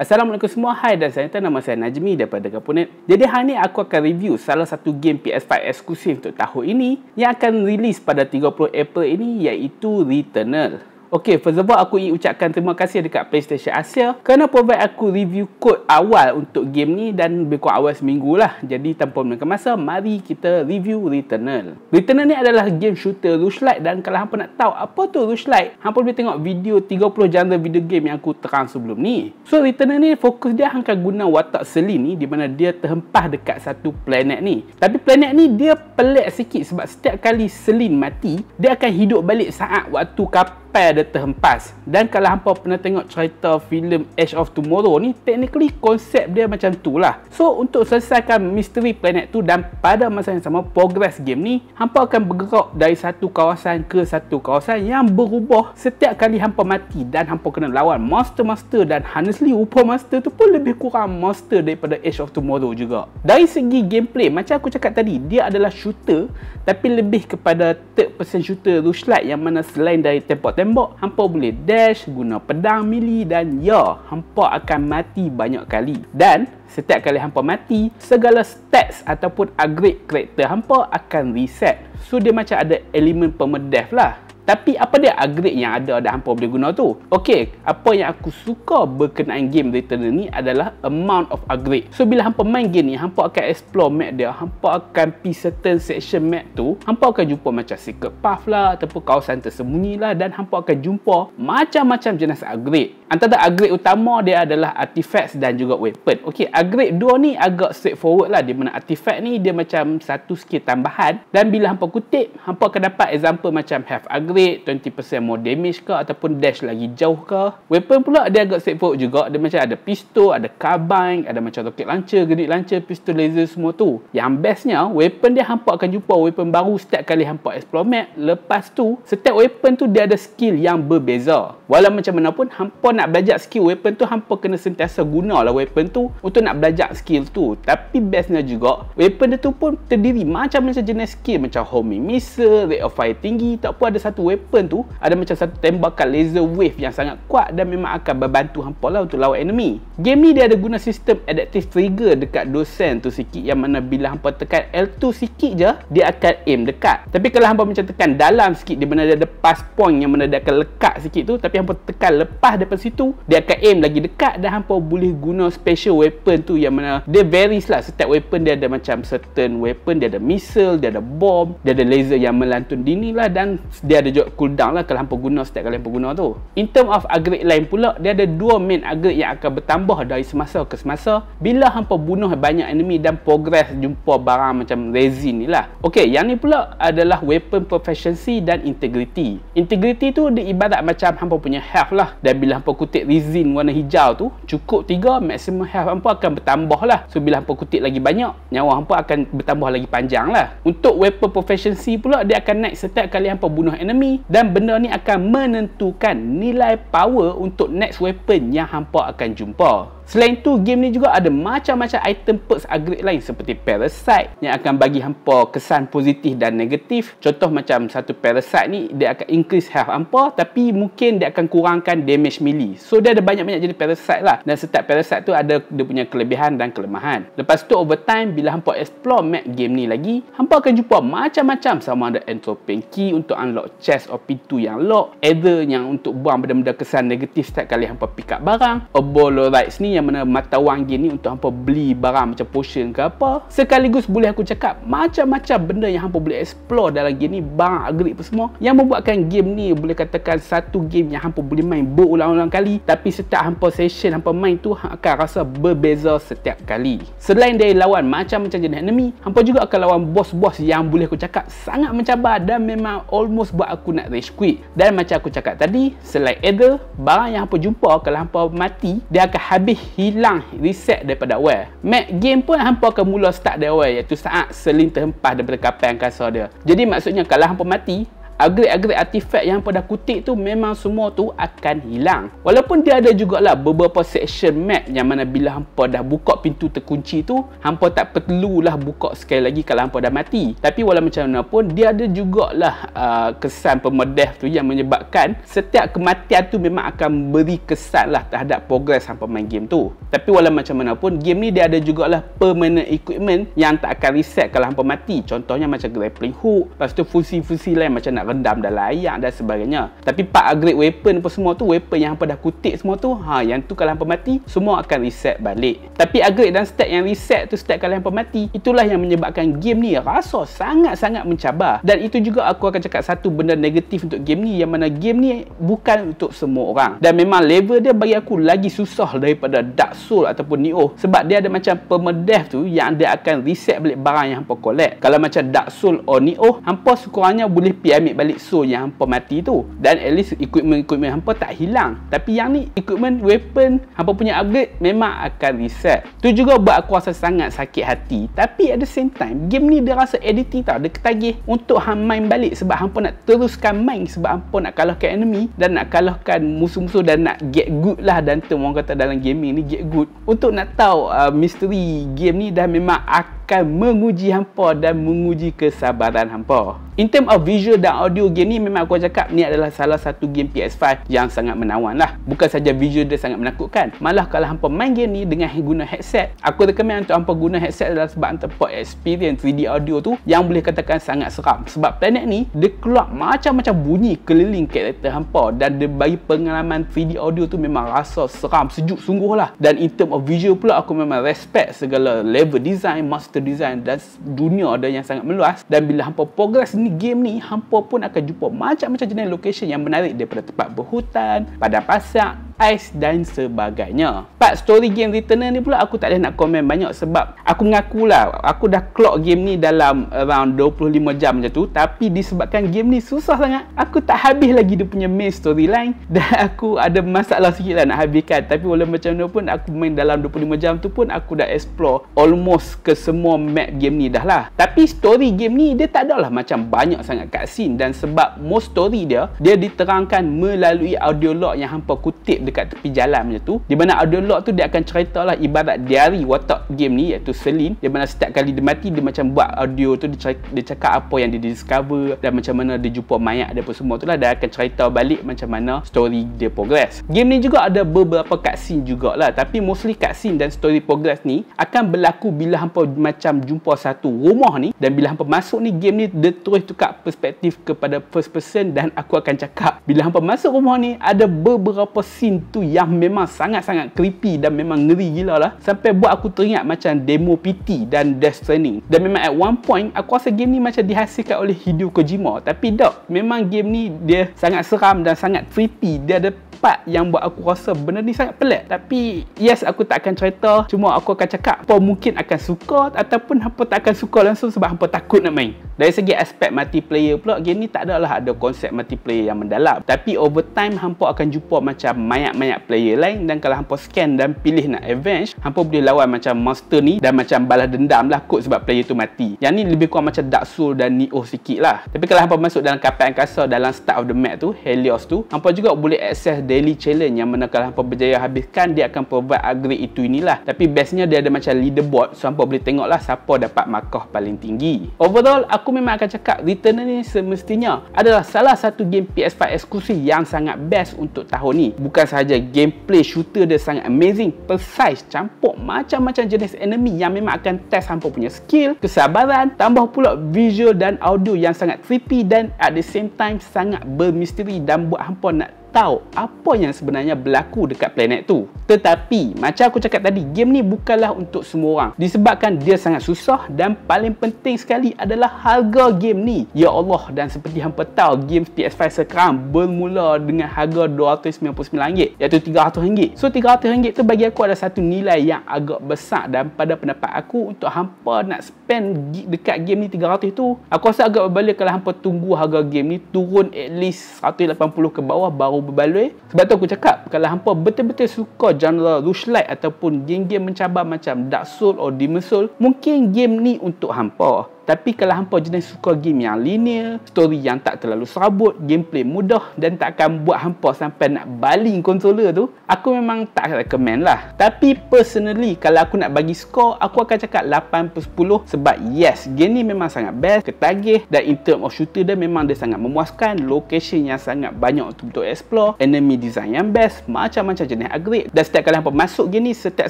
Assalamualaikum semua. Hai dan saya nama saya Najmi daripada Kaponet. Jadi hari ni aku akan review salah satu game PS5 eksklusif untuk tahun ini yang akan rilis pada 30 April ini iaitu Returnal. Okay, first of all, aku ingin ucapkan terima kasih dekat PlayStation Asia kerana provide aku review kod awal untuk game ni dan lebih kurang awal seminggu lah. Jadi, tanpa menangkan masa, mari kita review Returnal. Returnal ni adalah game shooter Rushlight dan kalau hampa nak tahu apa tu Rushlight, hampa boleh tengok video 30 genre video game yang aku terang sebelum ni. So, Returnal ni fokus dia hangka guna watak seli ni di mana dia terhempah dekat satu planet ni. Tapi planet ni dia pelik sikit sebab setiap kali Selin mati, dia akan hidup balik saat waktu kapal sampai dia terhempas dan kalau hampa pernah tengok cerita filem Age of Tomorrow ni technically konsep dia macam tu lah so untuk selesaikan misteri planet tu dan pada masa yang sama progress game ni hampa akan bergerak dari satu kawasan ke satu kawasan yang berubah setiap kali hampa mati dan hampa kena lawan monster-monster dan honestly upah monster tu pun lebih kurang monster daripada Age of Tomorrow juga dari segi gameplay macam aku cakap tadi dia adalah shooter tapi lebih kepada third person shooter rushlight yang mana selain dari tempat tembok, hampa boleh dash, guna pedang mili dan ya, hampa akan mati banyak kali. Dan setiap kali hampa mati, segala stats ataupun upgrade karakter hampa akan reset. So dia macam ada elemen pemedef lah. Tapi apa dia upgrade yang ada dan hampa boleh guna tu? Okey, apa yang aku suka berkenaan game Returnal ni adalah amount of upgrade. So bila hampa main game ni, hampa akan explore map dia, hampa akan pi certain section map tu, hampa akan jumpa macam secret path lah ataupun kawasan tersembunyi lah dan hampa akan jumpa macam-macam jenis upgrade. Antara upgrade utama dia adalah artifacts dan juga weapon. Okey, upgrade dua ni agak straightforward lah di mana artifact ni dia macam satu skill tambahan dan bila hampa kutip, hampa akan dapat example macam health upgrade rate 20% more damage ke ataupun dash lagi jauh ke weapon pula dia agak straightforward juga dia macam ada pistol ada carbine ada macam roket lancer genit lancer pistol laser semua tu yang bestnya weapon dia hampa akan jumpa weapon baru setiap kali hampa explore map lepas tu setiap weapon tu dia ada skill yang berbeza walau macam mana pun hampa nak belajar skill weapon tu hampa kena sentiasa guna gunalah weapon tu untuk nak belajar skill tu tapi bestnya juga weapon dia tu pun terdiri macam-macam jenis skill macam homing missile rate of fire tinggi tak pun ada satu weapon tu ada macam satu tembakan laser wave yang sangat kuat dan memang akan membantu hampa lah untuk lawan enemy. Game ni dia ada guna sistem adaptive trigger dekat dosen tu sikit yang mana bila hampa tekan L2 sikit je, dia akan aim dekat. Tapi kalau hampa macam tekan dalam sikit, dia mana dia ada pass point yang mana dia akan lekat sikit tu. Tapi hampa tekan lepas depan situ, dia akan aim lagi dekat dan hampa boleh guna special weapon tu yang mana dia varies lah. Setiap weapon dia ada macam certain weapon, dia ada missile, dia ada bomb, dia ada laser yang melantun dini lah dan dia ada ada juga cool down lah kalau hampa guna setiap kali hampa guna tu. In term of upgrade lain pula, dia ada dua main upgrade yang akan bertambah dari semasa ke semasa bila hampa bunuh banyak enemy dan progress jumpa barang macam resin ni lah. Okay, yang ni pula adalah weapon proficiency dan integrity. Integrity tu dia ibarat macam hampa punya health lah. Dan bila hampa kutip resin warna hijau tu, cukup tiga, maximum health hampa akan bertambah lah. So, bila hampa kutip lagi banyak, nyawa hampa akan bertambah lagi panjang lah. Untuk weapon proficiency pula, dia akan naik setiap kali hampa bunuh enemy memahami dan benda ni akan menentukan nilai power untuk next weapon yang hampa akan jumpa. Selain tu, game ni juga ada macam-macam item perks upgrade lain seperti Parasite yang akan bagi hampa kesan positif dan negatif. Contoh macam satu Parasite ni, dia akan increase health hampa tapi mungkin dia akan kurangkan damage melee. So, dia ada banyak-banyak jenis Parasite lah. Dan setiap Parasite tu ada dia punya kelebihan dan kelemahan. Lepas tu, over time, bila hampa explore map game ni lagi, hampa akan jumpa macam-macam sama ada Entropane Key untuk unlock chest or pintu yang lock, Ether yang untuk buang benda-benda kesan negatif setiap kali hampa pick up barang, Obolorites ni yang yang mana mata wang gini untuk hampa beli barang macam potion ke apa sekaligus boleh aku cakap macam-macam benda yang hampa boleh explore dalam game ni barang agrik pun semua yang membuatkan game ni boleh katakan satu game yang hampa boleh main berulang-ulang kali tapi setiap hampa session hampa main tu akan rasa berbeza setiap kali selain dari lawan macam-macam jenis enemy hampa juga akan lawan boss-boss yang boleh aku cakap sangat mencabar dan memang almost buat aku nak rage quit dan macam aku cakap tadi selain Edel barang yang hampa jumpa kalau hampa mati dia akan habis hilang reset daripada awal. mac game pun hampa akan mula start dari awal iaitu saat seling terhempas daripada kapal angkasa dia. Jadi maksudnya kalau hampa mati, agrik-agrik artifak yang pada kutik tu memang semua tu akan hilang. Walaupun dia ada jugalah beberapa section map yang mana bila hampa dah buka pintu terkunci tu, hampa tak perlulah buka sekali lagi kalau hampa dah mati. Tapi walaupun macam mana pun, dia ada jugalah uh, kesan pemedah tu yang menyebabkan setiap kematian tu memang akan beri kesan lah terhadap progres hampa main game tu. Tapi walaupun macam mana pun, game ni dia ada jugalah permanent equipment yang tak akan reset kalau hampa mati. Contohnya macam grappling hook, lepas tu fusi-fusi lain macam nak Redam, dalam air dan sebagainya. Tapi part upgrade weapon pun semua tu, weapon yang hampa dah kutip semua tu, ha yang tu kalau hampa mati, semua akan reset balik. Tapi upgrade dan Stack yang reset tu Stack kalau hampa mati, itulah yang menyebabkan game ni rasa sangat-sangat mencabar. Dan itu juga aku akan cakap satu benda negatif untuk game ni yang mana game ni bukan untuk semua orang. Dan memang level dia bagi aku lagi susah daripada Dark Soul ataupun Neo. sebab dia ada macam permadeath tu yang dia akan reset balik barang yang hampa collect. Kalau macam Dark Soul or Neo, hampa sekurangnya boleh pi ambil balik soul yang hampa mati tu dan at least equipment-equipment hampa tak hilang tapi yang ni equipment weapon hampa punya upgrade memang akan reset tu juga buat aku rasa sangat sakit hati tapi at the same time game ni dia rasa editing tau dia ketagih untuk hampa main balik sebab hampa nak teruskan main sebab hampa nak kalahkan enemy dan nak kalahkan musuh-musuh dan nak get good lah dan tu orang kata dalam gaming ni get good untuk nak tahu uh, misteri game ni dah memang akan akan menguji hampa dan menguji kesabaran hampa. In term of visual dan audio game ni memang aku cakap ni adalah salah satu game PS5 yang sangat menawan lah. Bukan saja visual dia sangat menakutkan. Malah kalau hampa main game ni dengan guna headset. Aku rekomen untuk hampa guna headset adalah sebab tempat experience 3D audio tu yang boleh katakan sangat seram. Sebab planet ni dia keluar macam-macam bunyi keliling karakter hampa dan dia bagi pengalaman 3D audio tu memang rasa seram sejuk sungguh lah. Dan in term of visual pula aku memang respect segala level design, master master design dan dunia ada yang sangat meluas dan bila hampa progress ni game ni hampa pun akan jumpa macam-macam jenis location yang menarik daripada tempat berhutan, padang pasak, ais dan sebagainya. Pak story game Returnal ni pula aku tak boleh nak komen banyak sebab aku mengakulah aku dah clock game ni dalam around 25 jam macam tu tapi disebabkan game ni susah sangat aku tak habis lagi dia punya main storyline dan aku ada masalah sikit lah nak habiskan tapi walaupun macam mana pun aku main dalam 25 jam tu pun aku dah explore almost ke semua map game ni dah lah. Tapi story game ni dia tak ada lah macam banyak sangat cutscene dan sebab most story dia dia diterangkan melalui audio log yang hampa kutip dekat tepi jalan macam tu di mana audio audiolog tu dia akan ceritalah ibarat diary watak game ni iaitu Selin di mana setiap kali dia mati dia macam buat audio tu dia, cerita, dia cakap apa yang dia discover dan macam mana dia jumpa mayat dia apa semua tu lah dia akan cerita balik macam mana story dia progress game ni juga ada beberapa cutscene jugalah tapi mostly cutscene dan story progress ni akan berlaku bila hampa macam jumpa satu rumah ni dan bila hampa masuk ni game ni dia terus tukar perspektif kepada first person dan aku akan cakap bila hampa masuk rumah ni ada beberapa scene tu yang memang sangat-sangat creepy dan memang ngeri gila lah sampai buat aku teringat macam demo PT dan Death Stranding dan memang at one point aku rasa game ni macam dihasilkan oleh Hideo Kojima tapi tak memang game ni dia sangat seram dan sangat creepy dia ada tempat yang buat aku rasa benda ni sangat pelik tapi yes aku tak akan cerita cuma aku akan cakap apa mungkin akan suka ataupun apa tak akan suka langsung sebab apa takut nak main dari segi aspek multiplayer pula game ni tak ada lah ada konsep multiplayer yang mendalam tapi over time hampa akan jumpa macam mayat-mayat player lain dan kalau hampa scan dan pilih nak avenge hampa boleh lawan macam monster ni dan macam balas dendam lah kot sebab player tu mati yang ni lebih kurang macam Dark Soul dan Neo sikit lah tapi kalau hampa masuk dalam kapal angkasa dalam start of the map tu Helios tu hampa juga boleh access daily challenge yang mana kalau hampa berjaya habiskan dia akan provide upgrade itu inilah tapi bestnya dia ada macam leaderboard so hampa boleh tengok lah siapa dapat markah paling tinggi overall aku memang akan cakap Return ni semestinya adalah salah satu game PS5 eksklusif yang sangat best untuk tahun ni bukan sahaja gameplay shooter dia sangat amazing precise campur macam-macam jenis enemy yang memang akan test hampa punya skill kesabaran tambah pula visual dan audio yang sangat creepy dan at the same time sangat bermisteri dan buat hampa nak tahu apa yang sebenarnya berlaku dekat planet tu. Tetapi macam aku cakap tadi game ni bukanlah untuk semua orang disebabkan dia sangat susah dan paling penting sekali adalah harga game ni. Ya Allah dan seperti hampa tahu game PS5 sekarang bermula dengan harga RM299 iaitu RM300. So RM300 tu bagi aku ada satu nilai yang agak besar dan pada pendapat aku untuk hampa nak spend dekat game ni RM300 tu aku rasa agak berbaloi kalau hampa tunggu harga game ni turun at least RM180 ke bawah baru berbaloi. Sebab tu aku cakap kalau hampa betul-betul suka genre rushlight ataupun game-game mencabar macam Dark Souls or Demon's Souls, mungkin game ni untuk hampa. Tapi kalau hampa jenis suka game yang linear, story yang tak terlalu serabut, gameplay mudah dan tak akan buat hampa sampai nak baling controller tu, aku memang tak recommend lah. Tapi personally, kalau aku nak bagi skor, aku akan cakap 8 per 10 sebab yes, game ni memang sangat best, ketagih dan in term of shooter dia memang dia sangat memuaskan, location yang sangat banyak untuk, untuk explore, enemy design yang best, macam-macam jenis upgrade. Dan setiap kali hampa masuk game ni, setiap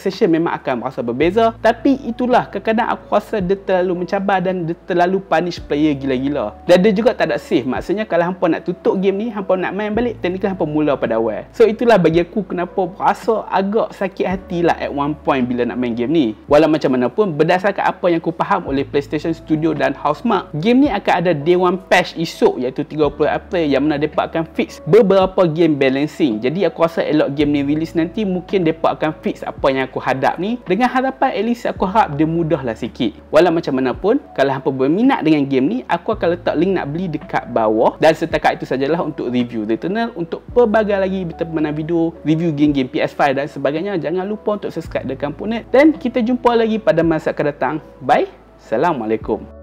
session memang akan rasa berbeza. Tapi itulah, kadang-kadang aku rasa dia terlalu mencabar dan dia terlalu punish player gila-gila dan dia juga tak ada save maksudnya kalau hampa nak tutup game ni hampa nak main balik technically hampa mula pada awal so itulah bagi aku kenapa rasa agak sakit hati lah at one point bila nak main game ni walau macam mana pun berdasarkan apa yang aku faham oleh PlayStation Studio dan Housemark game ni akan ada day one patch esok iaitu 30 April yang mana mereka akan fix beberapa game balancing jadi aku rasa elok game ni release nanti mungkin mereka akan fix apa yang aku hadap ni dengan harapan at least aku harap dia mudah lah sikit walau macam mana pun kalau kalau hampa berminat dengan game ni aku akan letak link nak beli dekat bawah dan setakat itu sajalah untuk review Returnal untuk pelbagai lagi berteman video review game-game PS5 dan sebagainya jangan lupa untuk subscribe dekat Component dan kita jumpa lagi pada masa akan datang bye Assalamualaikum